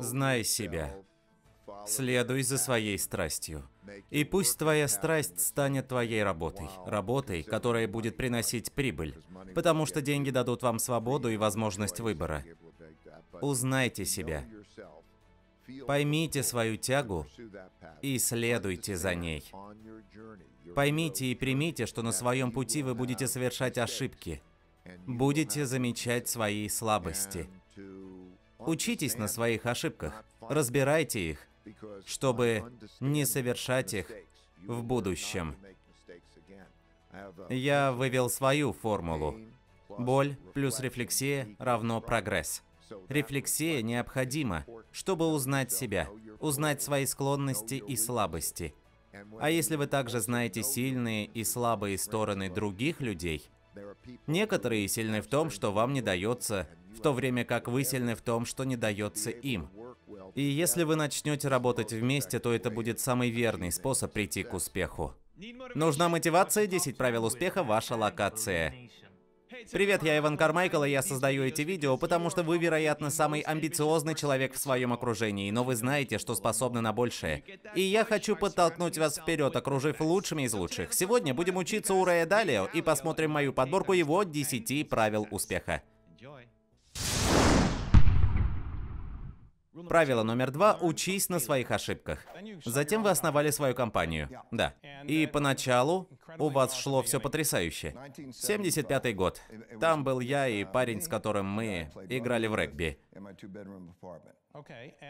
Знай себя. Следуй за своей страстью. И пусть твоя страсть станет твоей работой. Работой, которая будет приносить прибыль. Потому что деньги дадут вам свободу и возможность выбора. Узнайте себя. Поймите свою тягу и следуйте за ней. Поймите и примите, что на своем пути вы будете совершать ошибки. Будете замечать свои слабости – Учитесь на своих ошибках, разбирайте их, чтобы не совершать их в будущем. Я вывел свою формулу. Боль плюс рефлексия равно прогресс. Рефлексия необходима, чтобы узнать себя, узнать свои склонности и слабости. А если вы также знаете сильные и слабые стороны других людей, некоторые сильны в том, что вам не дается в то время как вы сильны в том, что не дается им. И если вы начнете работать вместе, то это будет самый верный способ прийти к успеху. Нужна мотивация, 10 правил успеха, ваша локация. Привет, я Иван Кармайкл, и я создаю эти видео, потому что вы, вероятно, самый амбициозный человек в своем окружении, но вы знаете, что способны на большее. И я хочу подтолкнуть вас вперед, окружив лучшими из лучших. Сегодня будем учиться у Рэя Далио и посмотрим мою подборку его 10 правил успеха. Правило номер два – учись на своих ошибках. Затем вы основали свою компанию. Да. И поначалу у вас шло все потрясающе. 75-й год. Там был я и парень, с которым мы играли в регби.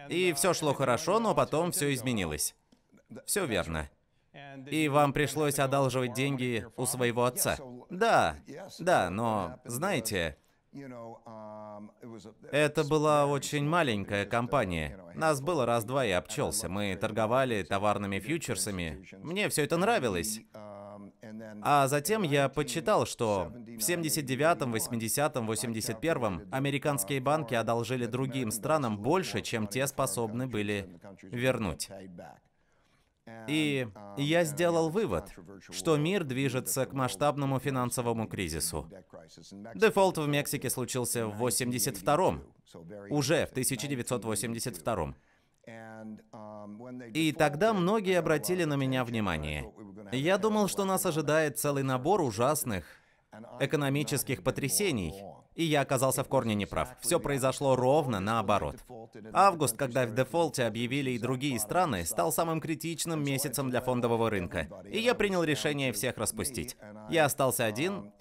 И все шло хорошо, но потом все изменилось. Все верно. И вам пришлось одалживать деньги у своего отца. Да, да, но знаете, Um, это была очень маленькая компания. Нас было раз-два и обчелся. Мы торговали товарными фьючерсами. Мне все это нравилось. Um, а затем я почитал, что в 79-м, 80-м, 81-м американские банки одолжили другим странам больше, чем те способны были вернуть. И я сделал вывод, что мир движется к масштабному финансовому кризису. Дефолт в Мексике случился в 82-м, уже в 1982 -м. И тогда многие обратили на меня внимание. Я думал, что нас ожидает целый набор ужасных экономических потрясений, и я оказался в корне неправ. Все произошло ровно наоборот. Август, когда в дефолте объявили и другие страны, стал самым критичным месяцем для фондового рынка. И я принял решение всех распустить. Я остался один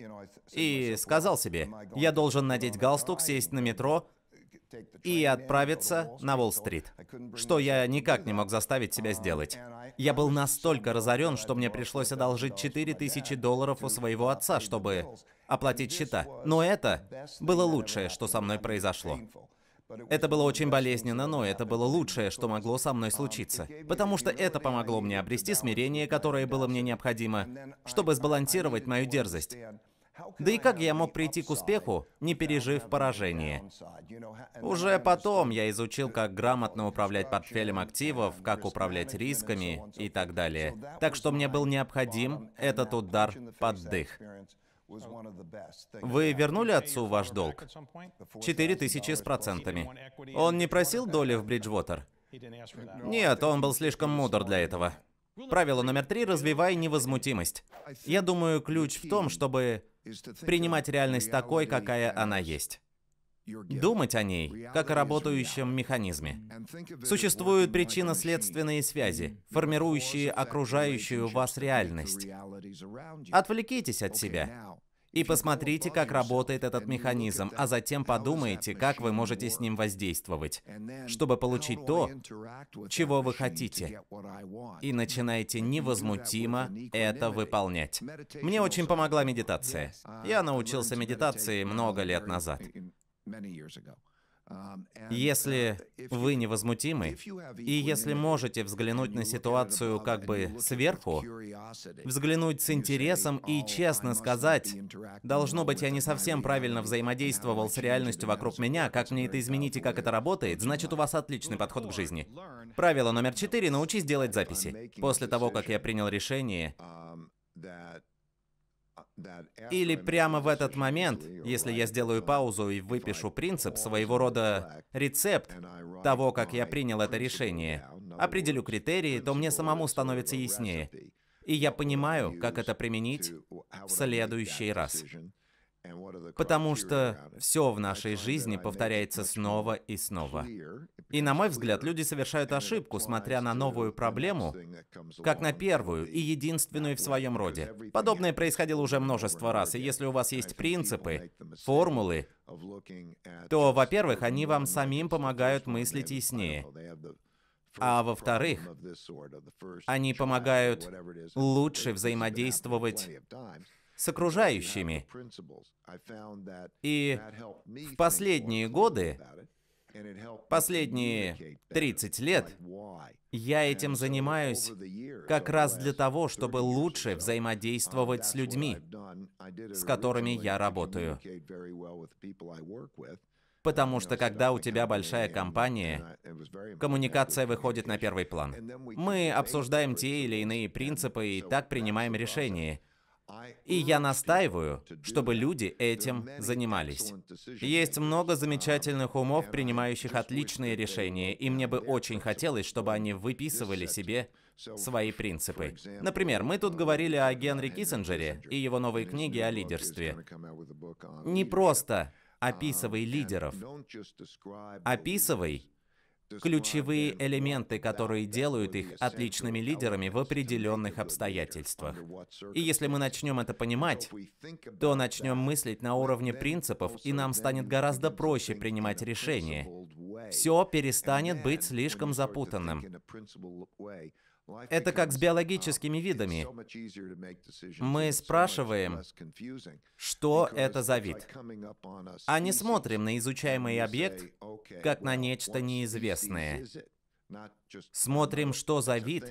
и сказал себе, я должен надеть галстук, сесть на метро, и отправиться на Уолл-стрит, что я никак не мог заставить себя сделать. Я был настолько разорен, что мне пришлось одолжить 4000 долларов у своего отца, чтобы оплатить счета. Но это было лучшее, что со мной произошло. Это было очень болезненно, но это было лучшее, что могло со мной случиться. Потому что это помогло мне обрести смирение, которое было мне необходимо, чтобы сбалансировать мою дерзость. Да и как я мог прийти к успеху, не пережив поражение? Уже потом я изучил, как грамотно управлять портфелем активов, как управлять рисками и так далее. Так что мне был необходим этот удар под дых. Вы вернули отцу ваш долг? Четыре тысячи с процентами. Он не просил доли в Бриджвотер? Нет, он был слишком мудр для этого. Правило номер три – развивай невозмутимость. Я думаю, ключ в том, чтобы принимать реальность такой, какая она есть думать о ней, как о работающем механизме. Существуют причинно-следственные связи, формирующие окружающую вас реальность. Отвлекитесь от себя и посмотрите, как работает этот механизм, а затем подумайте, как вы можете с ним воздействовать, чтобы получить то, чего вы хотите. И начинайте невозмутимо это выполнять. Мне очень помогла медитация. Я научился медитации много лет назад. Um, если uh, вы невозмутимы, и если можете взглянуть на ситуацию как бы сверху, взглянуть с интересом и oh, честно сказать, должно быть, я не совсем правильно взаимодействовал с реальностью вокруг меня, как мне это изменить и как это работает, значит, у вас отличный подход к жизни. Правило номер четыре – научись делать записи. После того, как я принял решение, um, или прямо в этот момент, если я сделаю uh, паузу и выпишу принцип, своего рода рецепт того, как я принял это решение, определю критерии, то мне самому становится яснее. И я понимаю, как это применить в следующий раз. Потому что все в нашей жизни повторяется снова и снова. И на мой взгляд, люди совершают ошибку, смотря на новую проблему, как на первую и единственную в своем роде. Подобное происходило уже множество раз, и если у вас есть принципы, формулы, то, во-первых, они вам самим помогают мыслить яснее. А во-вторых, они помогают лучше взаимодействовать с окружающими. И в последние годы, последние 30 лет, я этим занимаюсь как раз для того, чтобы лучше взаимодействовать с людьми, с которыми я работаю. Потому что когда у тебя большая компания, коммуникация выходит на первый план. Мы обсуждаем те или иные принципы и так принимаем решения. И я настаиваю, чтобы люди этим занимались. Есть много замечательных умов, принимающих отличные решения, и мне бы очень хотелось, чтобы они выписывали себе свои принципы. Например, мы тут говорили о Генри Киссинджере и его новой книге о лидерстве. Не просто описывай лидеров, описывай Ключевые элементы, которые делают их отличными лидерами в определенных обстоятельствах. И если мы начнем это понимать, то начнем мыслить на уровне принципов, и нам станет гораздо проще принимать решения. Все перестанет быть слишком запутанным. Это как с биологическими видами. Мы спрашиваем, что это за вид. А не смотрим на изучаемый объект, как на нечто неизвестное. Смотрим, что за вид,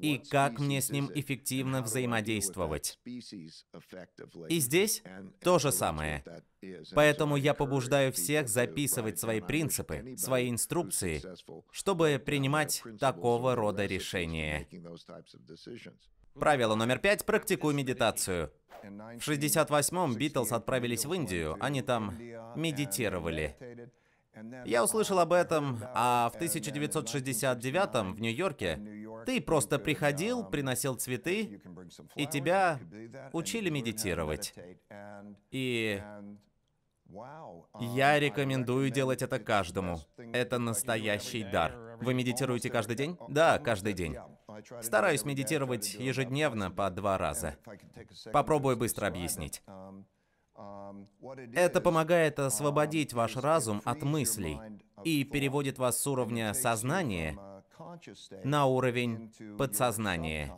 и как мне с ним эффективно взаимодействовать. И здесь то же самое. Поэтому я побуждаю всех записывать свои принципы, свои инструкции, чтобы принимать такого рода решения. Правило номер пять – практикуй медитацию. В 68-м Битлз отправились в Индию, они там медитировали. Я услышал об этом, а в 1969 в Нью-Йорке ты просто приходил, приносил цветы, и тебя учили медитировать. И я рекомендую делать это каждому. Это настоящий дар. Вы медитируете каждый день? Да, каждый день. Стараюсь медитировать ежедневно по два раза. Попробую быстро объяснить. Um, Это помогает um, освободить ваш разум от мыслей и переводит вас с уровня сознания uh, на уровень подсознания.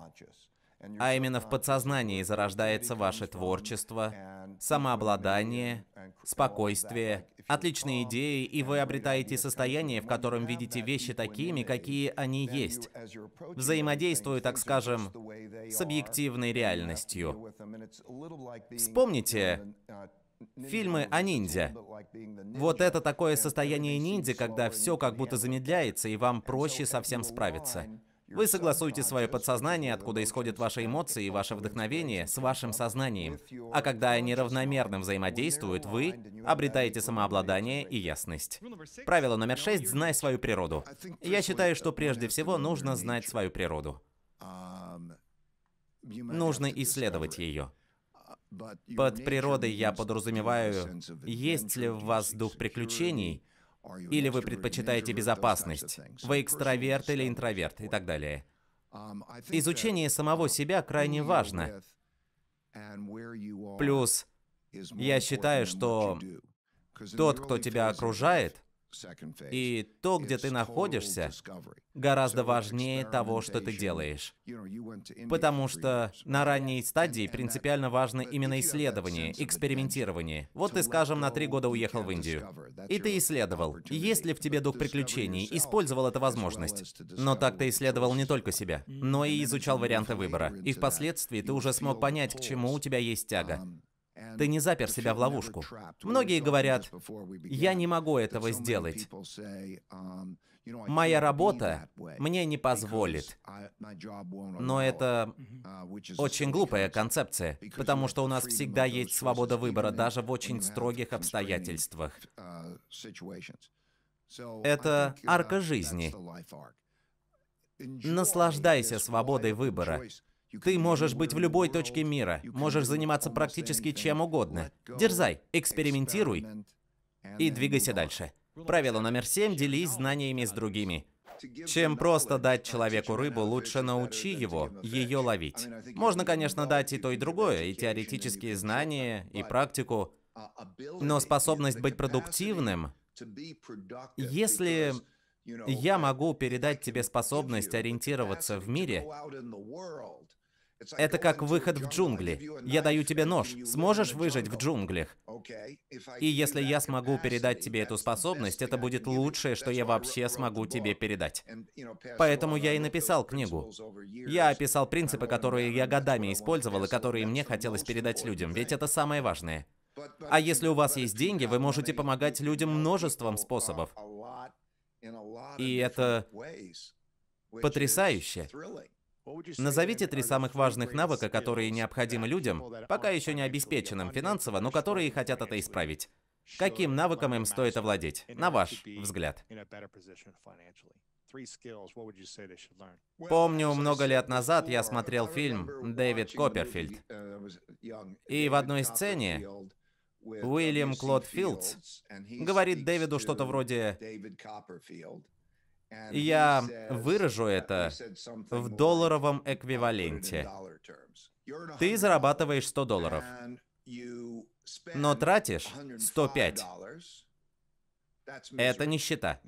А именно в подсознании зарождается ваше творчество, самообладание, спокойствие отличные идеи, и вы обретаете состояние, в котором видите вещи такими, какие они есть. Взаимодействуя, так скажем, с объективной реальностью. Вспомните Фильмы о ниндзя. Вот это такое состояние ниндзя, когда все как будто замедляется, и вам проще совсем справиться. Вы согласуете свое подсознание, откуда исходят ваши эмоции и ваше вдохновение, с вашим сознанием. А когда они равномерно взаимодействуют, вы обретаете самообладание и ясность. Правило номер шесть – знай свою природу. Я считаю, что прежде всего нужно знать свою природу. Нужно исследовать ее. Под природой я подразумеваю, есть ли в вас дух приключений – или вы предпочитаете безопасность? Вы экстраверт или интроверт и так далее. Um, Изучение самого себя крайне важно. Плюс, я считаю, что тот, кто тебя окружает, и то, где ты находишься, гораздо важнее того, что ты делаешь. Потому что на ранней стадии принципиально важно именно исследование, экспериментирование. Вот ты, скажем, на три года уехал в Индию. И ты исследовал, есть ли в тебе дух приключений, использовал эту возможность. Но так ты исследовал не только себя, mm. но и изучал варианты выбора. И впоследствии ты уже смог понять, к чему у тебя есть тяга. Um, ты не запер себя в ловушку. Многие говорят, я не могу этого сделать. Моя работа мне не позволит. Но это очень глупая концепция, потому что у нас всегда есть свобода выбора, даже в очень строгих обстоятельствах. Это арка жизни. Наслаждайся свободой выбора. Ты можешь быть в любой точке мира, можешь заниматься практически чем угодно. Дерзай, экспериментируй и двигайся дальше. Правило номер семь – делись знаниями с другими. Чем просто дать человеку рыбу, лучше научи его ее ловить. Можно, конечно, дать и то, и другое, и теоретические знания, и практику, но способность быть продуктивным, если я могу передать тебе способность ориентироваться в мире, это как выход в джунгли. Я даю тебе нож. Сможешь выжить в джунглях? И если я смогу передать тебе эту способность, это будет лучшее, что я вообще смогу тебе передать. Поэтому я и написал книгу. Я описал принципы, которые я годами использовал и которые мне хотелось передать людям, ведь это самое важное. А если у вас есть деньги, вы можете помогать людям множеством способов. И это потрясающе. Назовите три самых важных навыка, которые необходимы людям, пока еще не обеспеченным финансово, но которые хотят это исправить. Каким навыком им стоит овладеть, на ваш взгляд? Помню, много лет назад я смотрел фильм «Дэвид Копперфильд». И в одной сцене Уильям Клод Филдс говорит Дэвиду что-то вроде я выражу это в долларовом эквиваленте. Ты зарабатываешь 100 долларов, но тратишь 105. Это нищета.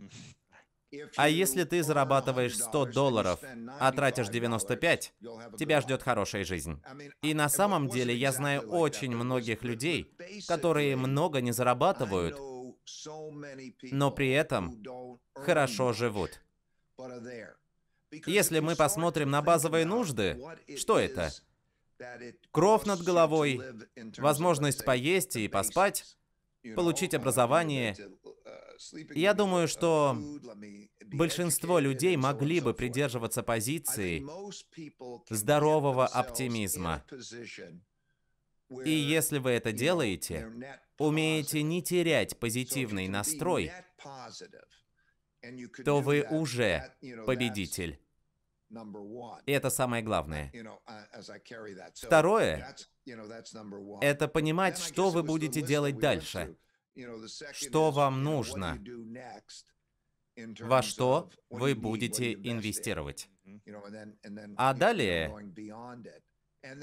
А если ты зарабатываешь 100 долларов, а тратишь 95, тебя ждет хорошая жизнь. И на самом деле я знаю очень многих людей, которые много не зарабатывают, но при этом хорошо живут. Если мы посмотрим на базовые нужды, что это? Кровь над головой, возможность поесть и поспать, получить uh, образование. Uh, Я думаю, что большинство людей могли бы придерживаться позиции здорового оптимизма. И если вы это делаете, умеете не терять позитивный настрой, то вы уже победитель. И это самое главное. Второе — это понимать, что вы будете делать дальше, что вам нужно, во что вы будете инвестировать. А далее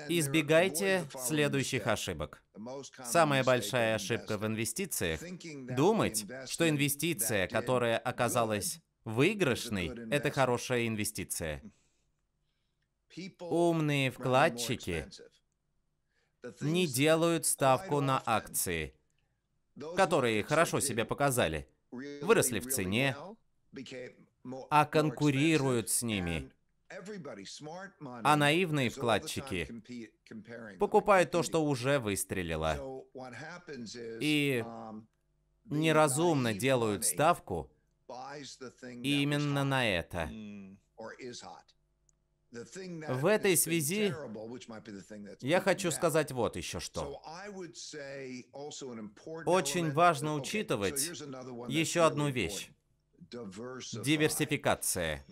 Избегайте следующих ошибок. Самая большая ошибка в инвестициях – думать, что инвестиция, которая оказалась выигрышной, это хорошая инвестиция. Умные вкладчики не делают ставку на акции, которые хорошо себя показали, выросли в цене, а конкурируют с ними а наивные вкладчики покупают то, что уже выстрелило. И um, неразумно делают ставку именно на это. В этой связи я хочу сказать вот еще что. Очень важно учитывать еще одну вещь. Диверсификация.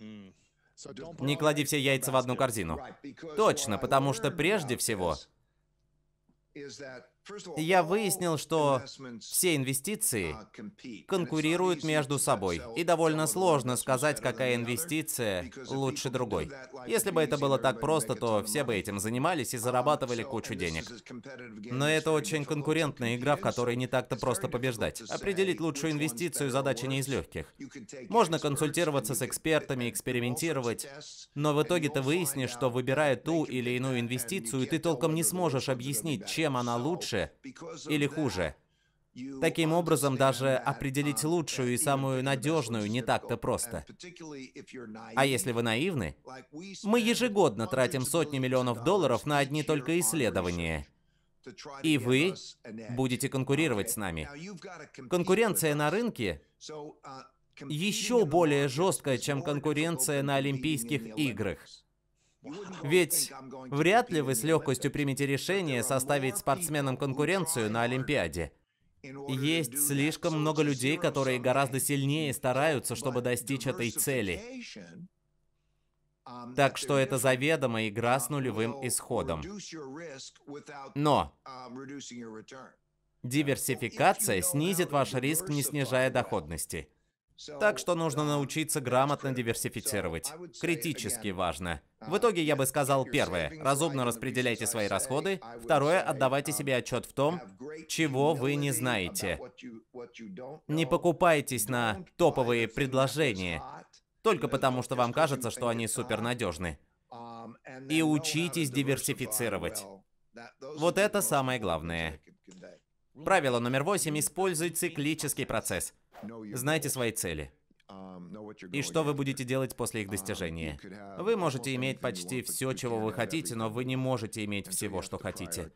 Не клади все яйца в одну корзину. Точно, потому что прежде всего я выяснил, что все инвестиции uh, конкурируют между собой, и довольно сложно сказать, какая инвестиция лучше другой. Если бы это было так просто, то все бы этим занимались и uh, зарабатывали кучу денег. Но это очень конкурентная игра, в которой не так-то просто побеждать. Определить лучшую инвестицию задача не из легких. Можно консультироваться с экспертами, экспериментировать, но в итоге ты выяснишь, что выбирая ту или иную инвестицию, ты толком не сможешь объяснить, чем она лучше, лучше или хуже. Таким образом, даже определить лучшую и самую надежную не так-то просто. А если вы наивны, мы ежегодно тратим сотни миллионов долларов на одни только исследования. И вы будете конкурировать с нами. Конкуренция на рынке еще более жесткая, чем конкуренция на Олимпийских играх. Ведь вряд ли вы с легкостью примете решение составить спортсменам конкуренцию на Олимпиаде. Есть слишком много людей, которые гораздо сильнее стараются, чтобы достичь этой цели. Так что это заведомо игра с нулевым исходом. Но диверсификация снизит ваш риск, не снижая доходности. Так что нужно научиться грамотно диверсифицировать. Критически важно. В итоге я бы сказал первое, разумно распределяйте свои расходы. Второе, отдавайте себе отчет в том, чего вы не знаете. Не покупайтесь на топовые предложения, только потому что вам кажется, что они супернадежны. И учитесь диверсифицировать. Вот это самое главное. Правило номер восемь. Используй циклический процесс. Знайте свои цели. И что вы будете делать после их достижения? Вы можете иметь почти все, чего вы хотите, но вы не можете иметь всего, что хотите.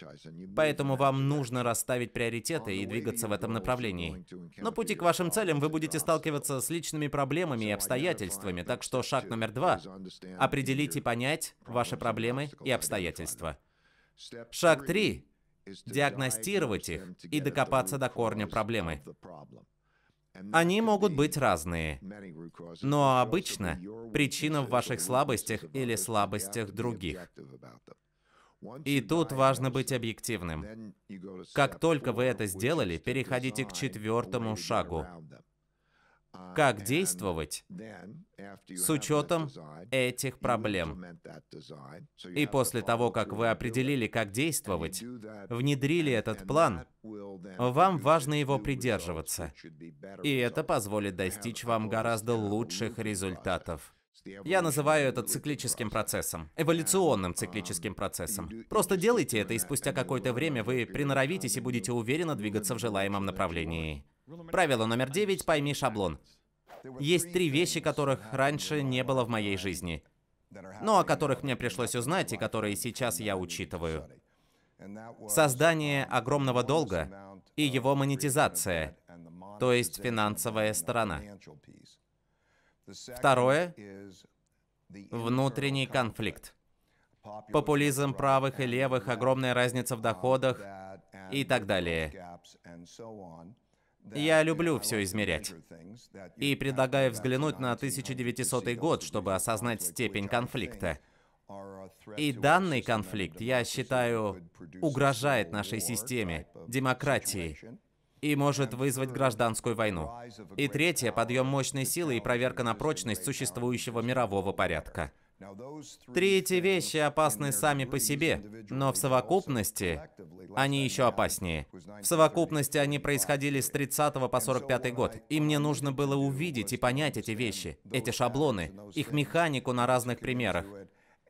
Поэтому вам нужно расставить приоритеты и двигаться в этом направлении. На пути к вашим целям вы будете сталкиваться с личными проблемами и обстоятельствами, так что шаг номер два – определить и понять ваши проблемы и обстоятельства. Шаг три диагностировать их и докопаться до корня проблемы. Они могут быть разные, но обычно причина в ваших слабостях или слабостях других. И тут важно быть объективным. Как только вы это сделали, переходите к четвертому шагу как действовать с учетом этих проблем. И после того, как вы определили, как действовать, внедрили этот план, вам важно его придерживаться. И это позволит достичь вам гораздо лучших результатов. Я называю это циклическим процессом, эволюционным циклическим процессом. Просто делайте это, и спустя какое-то время вы приноровитесь и будете уверенно двигаться в желаемом направлении. Правило номер девять – пойми шаблон. Есть три вещи, которых раньше не было в моей жизни, но о которых мне пришлось узнать и которые сейчас я учитываю. Создание огромного долга и его монетизация, то есть финансовая сторона. Второе – внутренний конфликт. Популизм правых и левых, огромная разница в um, доходах и так далее. Я люблю все измерять. И предлагаю взглянуть на 1900 год, чтобы осознать степень конфликта. И данный конфликт, я считаю, угрожает нашей системе, демократии, и может вызвать гражданскую войну. И третье – подъем мощной силы и проверка на прочность существующего мирового порядка. Три эти вещи опасны сами по себе, но в совокупности они еще опаснее. В совокупности они происходили с 30 по 45 год, и мне нужно было увидеть и понять эти вещи, эти шаблоны, их механику на разных примерах.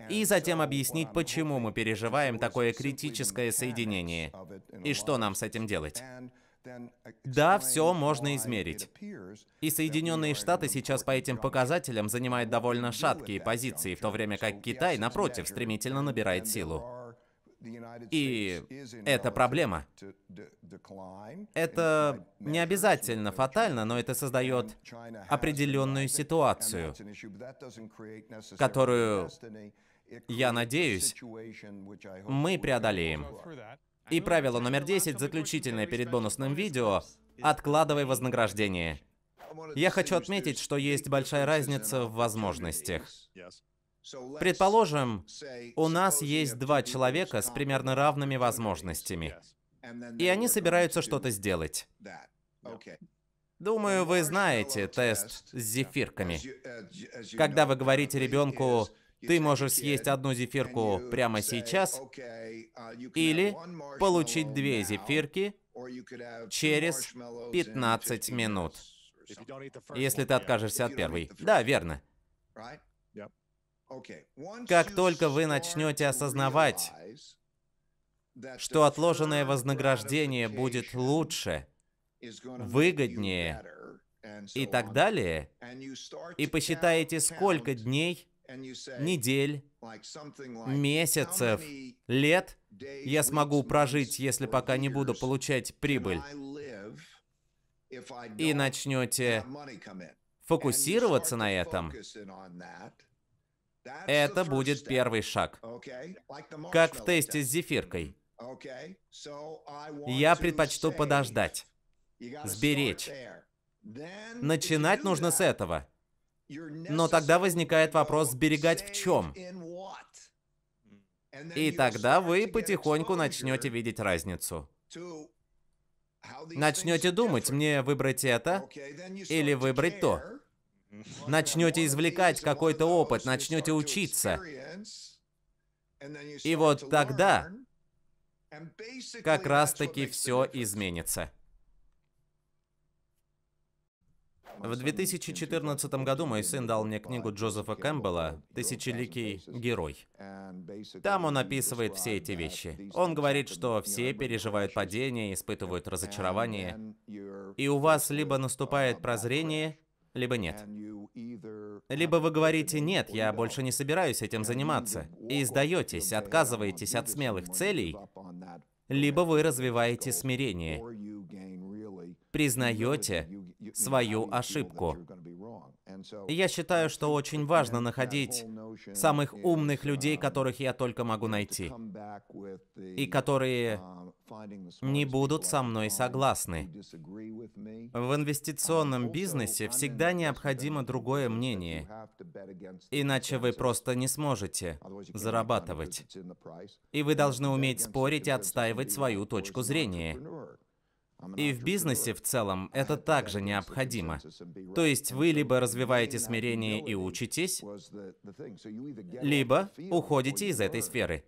И затем объяснить, почему мы переживаем такое критическое соединение и что нам с этим делать. Да, все можно измерить. И Соединенные Штаты сейчас по этим показателям занимают довольно шаткие позиции, в то время как Китай, напротив, стремительно набирает силу. И это проблема. Это не обязательно фатально, но это создает определенную ситуацию, которую, я надеюсь, мы преодолеем. И правило номер 10, заключительное перед бонусным видео, откладывай вознаграждение. Я хочу отметить, что есть большая разница в возможностях. Предположим, у нас есть два человека с примерно равными возможностями, и они собираются что-то сделать. Думаю, вы знаете тест с зефирками. Когда вы говорите ребенку ты можешь съесть одну зефирку прямо сейчас или получить две зефирки через 15 минут, если ты откажешься от первой. Да, верно. Как только вы начнете осознавать, что отложенное вознаграждение будет лучше, выгоднее и так далее, и посчитаете, сколько дней недель, месяцев, лет я смогу прожить, если пока не буду получать прибыль. И начнете фокусироваться на этом, это будет первый шаг. Как в тесте с зефиркой. Я предпочту подождать, сберечь. Начинать нужно с этого. Но тогда возникает вопрос, сберегать в чем? И тогда вы потихоньку начнете видеть разницу. Начнете думать, мне выбрать это или выбрать то. Начнете извлекать какой-то опыт, начнете учиться. И вот тогда как раз-таки все изменится. В 2014 году мой сын дал мне книгу Джозефа Кэмпбелла «Тысячеликий герой». Там он описывает все эти вещи. Он говорит, что все переживают падение, испытывают разочарование, и у вас либо наступает прозрение, либо нет. Либо вы говорите «нет, я больше не собираюсь этим заниматься», и сдаетесь, отказываетесь от смелых целей, либо вы развиваете смирение, признаете, свою ошибку. Я считаю, что очень важно находить самых умных людей, которых я только могу найти, и которые не будут со мной согласны. В инвестиционном бизнесе всегда необходимо другое мнение, иначе вы просто не сможете зарабатывать. И вы должны уметь спорить и отстаивать свою точку зрения. И в бизнесе в целом это также необходимо. То есть вы либо развиваете смирение и учитесь, либо уходите из этой сферы.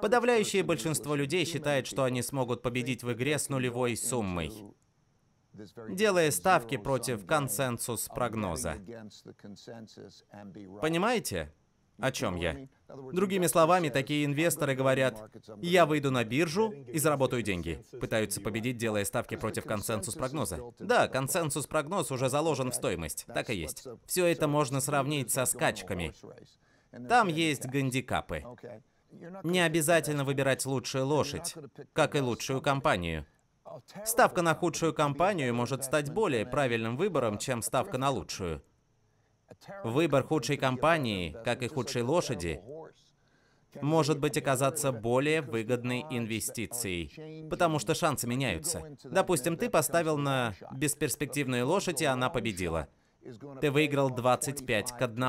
Подавляющее большинство людей считает, что они смогут победить в игре с нулевой суммой делая ставки против консенсус прогноза. Понимаете? О чем я? Другими словами, такие инвесторы говорят, я выйду на биржу и заработаю деньги. Пытаются победить, делая ставки против консенсус-прогноза. Да, консенсус-прогноз уже заложен в стоимость, так и есть. Все это можно сравнить со скачками. Там есть гандикапы. Не обязательно выбирать лучшую лошадь, как и лучшую компанию. Ставка на худшую компанию может стать более правильным выбором, чем ставка на лучшую. Выбор худшей компании, как и худшей лошади, может быть оказаться более выгодной инвестицией, потому что шансы меняются. Допустим, ты поставил на бесперспективную лошадь, и она победила. Ты выиграл 25 к 1.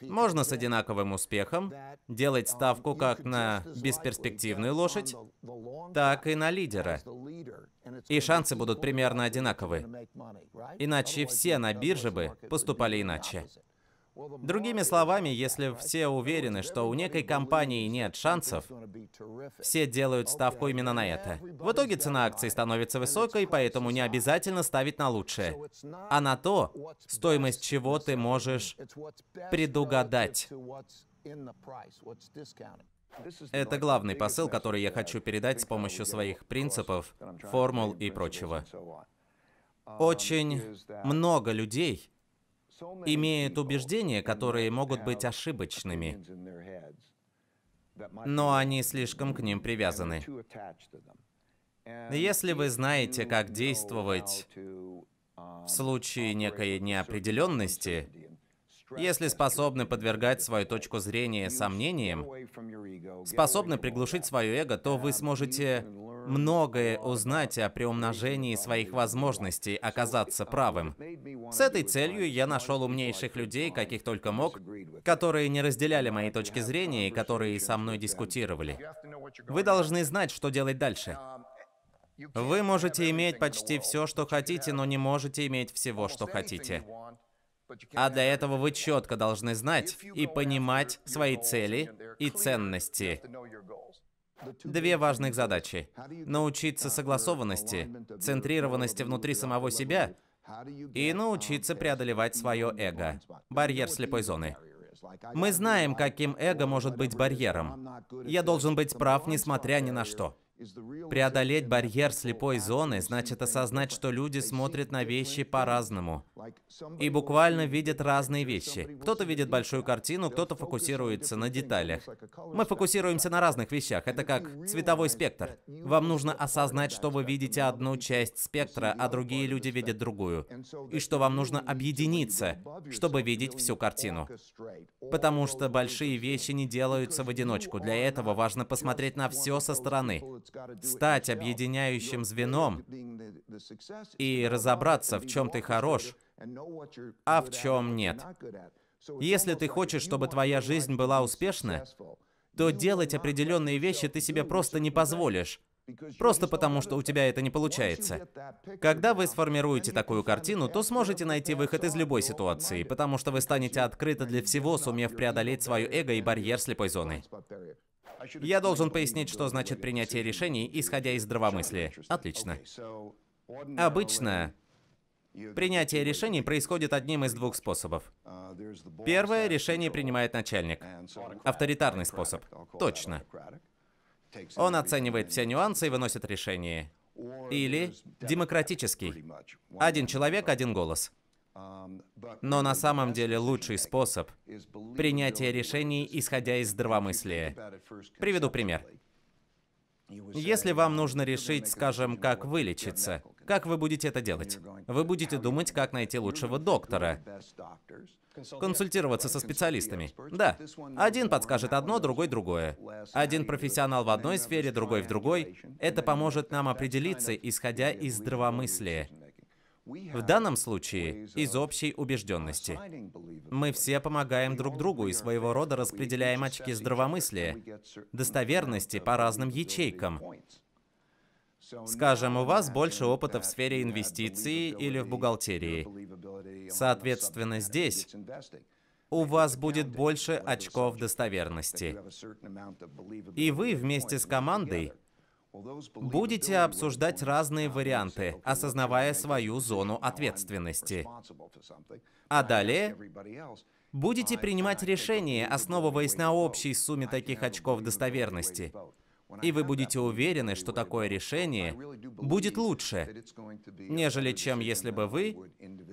Можно с одинаковым успехом делать ставку как на бесперспективную лошадь, так и на лидера. И шансы будут примерно одинаковы. Иначе все на бирже бы поступали иначе. Другими словами, если все уверены, что у некой компании нет шансов, все делают ставку именно на это. В итоге цена акций становится высокой, поэтому не обязательно ставить на лучшее, а на то, стоимость чего ты можешь предугадать. Это главный посыл, который я хочу передать с помощью своих принципов, формул и прочего. Очень много людей имеют убеждения, которые могут быть ошибочными, но они слишком к ним привязаны. Если вы знаете, как действовать в случае некой неопределенности, если способны подвергать свою точку зрения сомнениям, способны приглушить свое эго, то вы сможете многое узнать о приумножении своих возможностей оказаться правым. С этой целью я нашел умнейших людей, каких только мог, которые не разделяли мои точки зрения и которые со мной дискутировали. Вы должны знать, что делать дальше. Вы можете иметь почти все, что хотите, но не можете иметь всего, что хотите. А для этого вы четко должны знать и понимать свои цели и ценности. Две важных задачи. Научиться согласованности, центрированности внутри самого себя и научиться преодолевать свое эго, барьер слепой зоны. Мы знаем, каким эго может быть барьером. Я должен быть прав, несмотря ни на что. Преодолеть барьер слепой зоны значит осознать, что люди смотрят на вещи по-разному – и буквально видит разные вещи. Кто-то видит большую картину, кто-то фокусируется на деталях. Мы фокусируемся на разных вещах, это как цветовой спектр. Вам нужно осознать, что вы видите одну часть спектра, а другие люди видят другую. И что вам нужно объединиться, чтобы видеть всю картину. Потому что большие вещи не делаются в одиночку. Для этого важно посмотреть на все со стороны, стать объединяющим звеном и разобраться, в чем ты хорош, а в чем нет. Если ты хочешь, чтобы твоя жизнь была успешна, то делать определенные вещи ты себе просто не позволишь. Просто потому, что у тебя это не получается. Когда вы сформируете такую картину, то сможете найти выход из любой ситуации, потому что вы станете открыты для всего, сумев преодолеть свое эго и барьер слепой зоны. Я должен пояснить, что значит принятие решений, исходя из здравомыслия. Отлично. Обычно Принятие решений происходит одним из двух способов. Первое решение принимает начальник. Авторитарный способ. Точно. Он оценивает все нюансы и выносит решение. Или демократический. Один человек, один голос. Но на самом деле лучший способ – принятия решений, исходя из здравомыслия. Приведу пример. Если вам нужно решить, скажем, как вылечиться, как вы будете это делать? Вы будете думать, как найти лучшего доктора, консультироваться со специалистами. Да. Один подскажет одно, другой другое. Один профессионал в одной сфере, другой в другой. Это поможет нам определиться, исходя из здравомыслия. В данном случае из общей убежденности. Мы все помогаем друг другу и своего рода распределяем очки здравомыслия, достоверности по разным ячейкам. Скажем, у вас больше опыта в сфере инвестиций или в бухгалтерии. Соответственно, здесь у вас будет больше очков достоверности. И вы вместе с командой Будете обсуждать разные варианты, осознавая свою зону ответственности. А далее будете принимать решения, основываясь на общей сумме таких очков достоверности. И вы будете уверены, что такое решение будет лучше, нежели чем если бы вы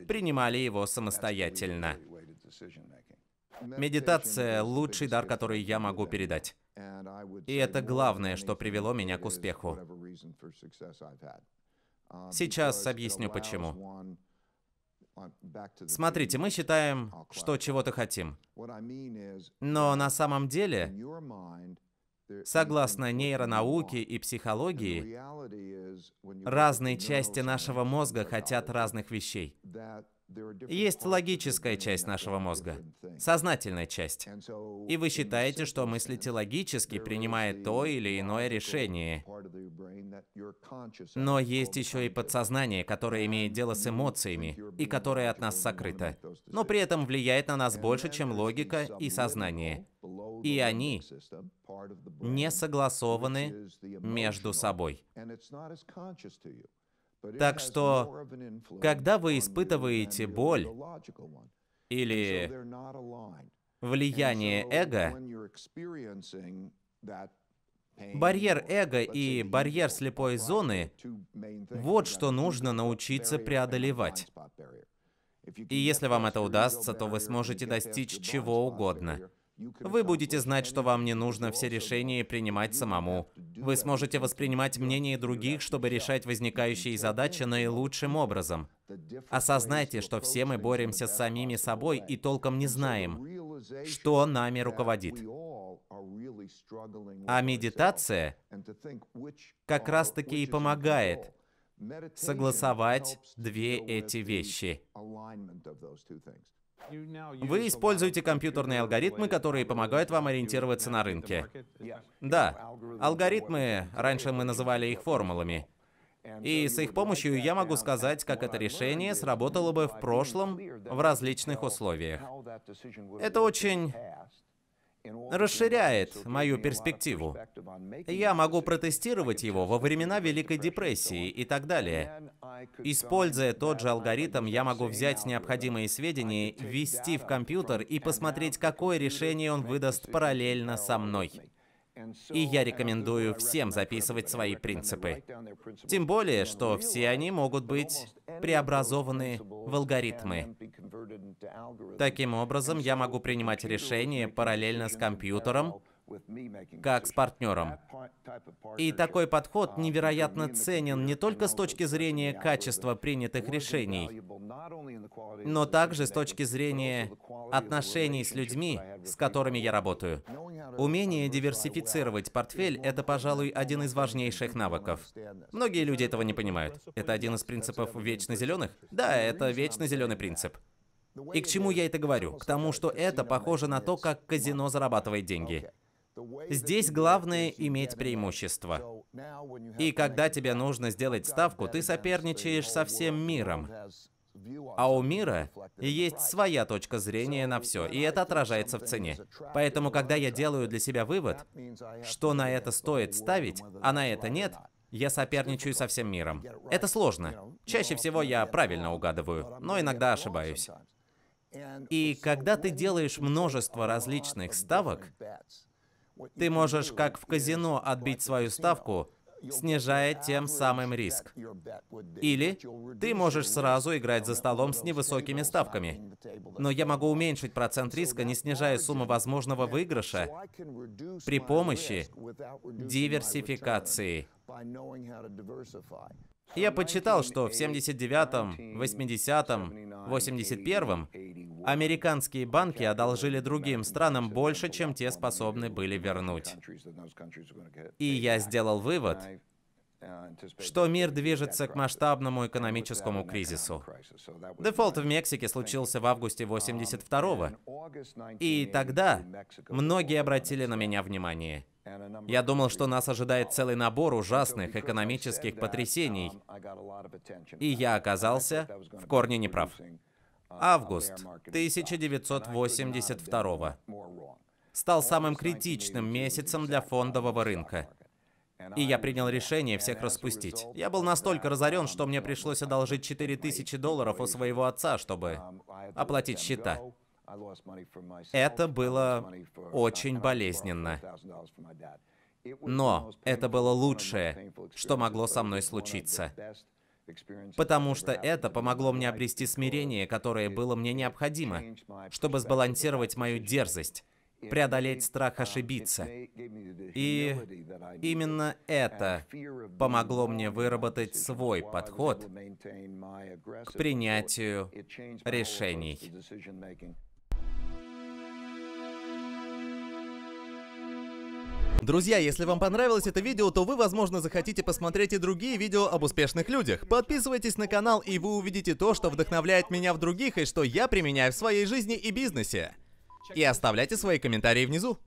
принимали его самостоятельно. Медитация — лучший дар, который я могу передать. И это главное, что привело меня к успеху. Сейчас объясню почему. Смотрите, мы считаем, что чего-то хотим. Но на самом деле, согласно нейронауке и психологии, разные части нашего мозга хотят разных вещей. Есть логическая часть нашего мозга, сознательная часть. И вы считаете, что мыслите логически, принимая то или иное решение. Но есть еще и подсознание, которое имеет дело с эмоциями и которое от нас сокрыто, но при этом влияет на нас больше, чем логика и сознание. И они не согласованы между собой. Так что, когда вы испытываете боль или влияние эго, Барьер эго и барьер слепой зоны – вот что нужно научиться преодолевать. И если вам это удастся, то вы сможете достичь чего угодно. Вы будете знать, что вам не нужно все решения принимать самому. Вы сможете воспринимать мнение других, чтобы решать возникающие задачи наилучшим образом. Осознайте, что все мы боремся с самими собой и толком не знаем, что нами руководит. А медитация как раз-таки и помогает согласовать две эти вещи. Вы используете компьютерные алгоритмы, которые помогают вам ориентироваться на рынке. Да, алгоритмы, раньше мы называли их формулами. И с их помощью я могу сказать, как это решение сработало бы в прошлом в различных условиях. Это очень расширяет мою перспективу. Я могу протестировать его во времена Великой депрессии и так далее. Используя тот же алгоритм, я могу взять необходимые сведения, ввести в компьютер и посмотреть, какое решение он выдаст параллельно со мной. И я рекомендую всем записывать свои принципы. Тем более, что все они могут быть преобразованы в алгоритмы. Таким образом, я могу принимать решения параллельно с компьютером, как с партнером. И такой подход uh, невероятно ценен не только с точки зрения качества принятых решений, но также с точки зрения отношений с людьми, с которыми я работаю. Умение диверсифицировать портфель – это, пожалуй, один из важнейших навыков. Многие люди этого не понимают. Это один из принципов вечно зеленых? Да, это вечно зеленый принцип. И к чему я это говорю? К тому, что это похоже на то, как казино зарабатывает деньги. Здесь главное иметь преимущество. И когда тебе нужно сделать ставку, ты соперничаешь со всем миром. А у мира есть своя точка зрения на все, и это отражается в цене. Поэтому, когда я делаю для себя вывод, что на это стоит ставить, а на это нет, я соперничаю со всем миром. Это сложно. Чаще всего я правильно угадываю, но иногда ошибаюсь. И когда ты делаешь множество различных ставок, ты можешь, как в казино, отбить свою ставку, снижая тем самым риск. Или ты можешь сразу играть за столом с невысокими ставками. Но я могу уменьшить процент риска, не снижая суммы возможного выигрыша при помощи диверсификации. Я подсчитал, что в 79-м, 80-м, 81-м американские банки одолжили другим странам больше, чем те способны были вернуть. И я сделал вывод, что мир движется к масштабному экономическому кризису. Дефолт в Мексике случился в августе 82-го, и тогда многие обратили на меня внимание – я думал, что нас ожидает целый набор ужасных экономических потрясений, и я оказался в корне неправ. Август 1982 стал самым критичным месяцем для фондового рынка. И я принял решение всех распустить. Я был настолько разорен, что мне пришлось одолжить 4000 долларов у своего отца, чтобы оплатить счета. Это было очень болезненно. Но это было лучшее, что могло со мной случиться. Потому что это помогло мне обрести смирение, которое было мне необходимо, чтобы сбалансировать мою дерзость, преодолеть страх uh, ошибиться. И именно это помогло мне выработать свой подход к принятию решений. Друзья, если вам понравилось это видео, то вы, возможно, захотите посмотреть и другие видео об успешных людях. Подписывайтесь на канал, и вы увидите то, что вдохновляет меня в других, и что я применяю в своей жизни и бизнесе. И оставляйте свои комментарии внизу.